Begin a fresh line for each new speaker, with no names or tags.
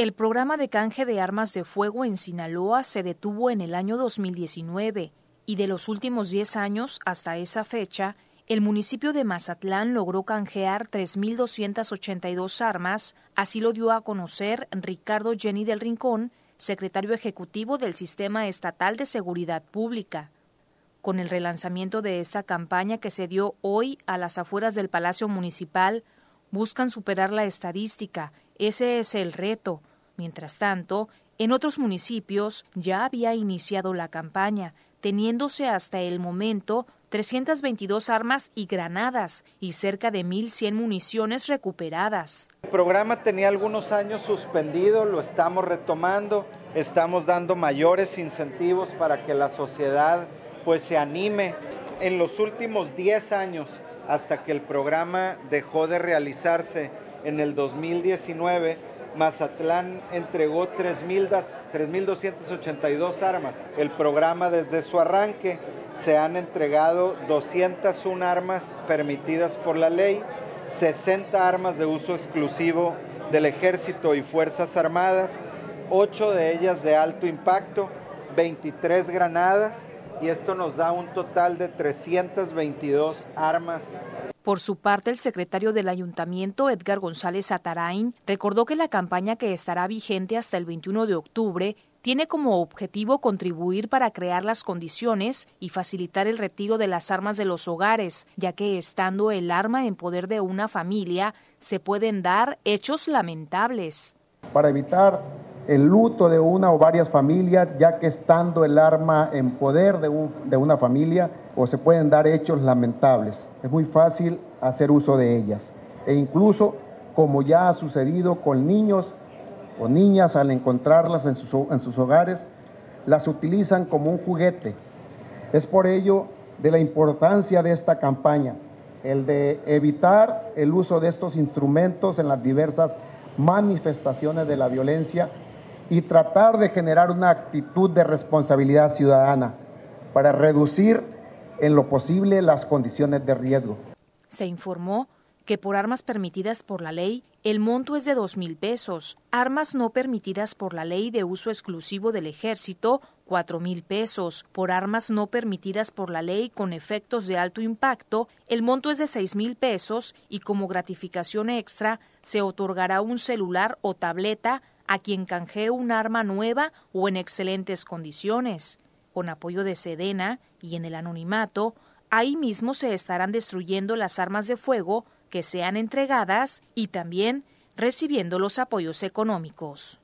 El programa de canje de armas de fuego en Sinaloa se detuvo en el año 2019 y de los últimos 10 años hasta esa fecha, el municipio de Mazatlán logró canjear 3.282 armas, así lo dio a conocer Ricardo Jenny del Rincón, secretario ejecutivo del Sistema Estatal de Seguridad Pública. Con el relanzamiento de esta campaña que se dio hoy a las afueras del Palacio Municipal, buscan superar la estadística, ese es el reto, Mientras tanto, en otros municipios ya había iniciado la campaña, teniéndose hasta el momento 322 armas y granadas y cerca de 1.100 municiones recuperadas.
El programa tenía algunos años suspendido, lo estamos retomando, estamos dando mayores incentivos para que la sociedad pues se anime. En los últimos 10 años, hasta que el programa dejó de realizarse en el 2019, Mazatlán entregó 3.282 armas. El programa desde su arranque se han entregado 201 armas permitidas por la ley, 60 armas de uso exclusivo del ejército y fuerzas armadas, 8 de ellas de alto impacto, 23 granadas y esto nos da un total de 322
armas por su parte, el secretario del ayuntamiento, Edgar González Atarain, recordó que la campaña que estará vigente hasta el 21 de octubre tiene como objetivo contribuir para crear las condiciones y facilitar el retiro de las armas de los hogares, ya que estando el arma en poder de una familia, se pueden dar hechos lamentables.
Para evitar el luto de una o varias familias, ya que estando el arma en poder de, de una familia, se pueden dar hechos lamentables. Es muy fácil hacer uso de ellas. E incluso, como ya ha sucedido con niños o niñas al encontrarlas en sus, en sus hogares, las utilizan como un juguete. Es por ello de la importancia de esta campaña, el de evitar el uso de estos instrumentos en las diversas manifestaciones de la violencia y tratar de generar una actitud de responsabilidad ciudadana para reducir en lo posible las condiciones de riesgo.
Se informó que por armas permitidas por la ley, el monto es de dos mil pesos, armas no permitidas por la ley de uso exclusivo del ejército, cuatro mil pesos, por armas no permitidas por la ley con efectos de alto impacto, el monto es de seis mil pesos y como gratificación extra se otorgará un celular o tableta a quien canjee un arma nueva o en excelentes condiciones con apoyo de Sedena y en el anonimato, ahí mismo se estarán destruyendo las armas de fuego que sean entregadas y también recibiendo los apoyos económicos.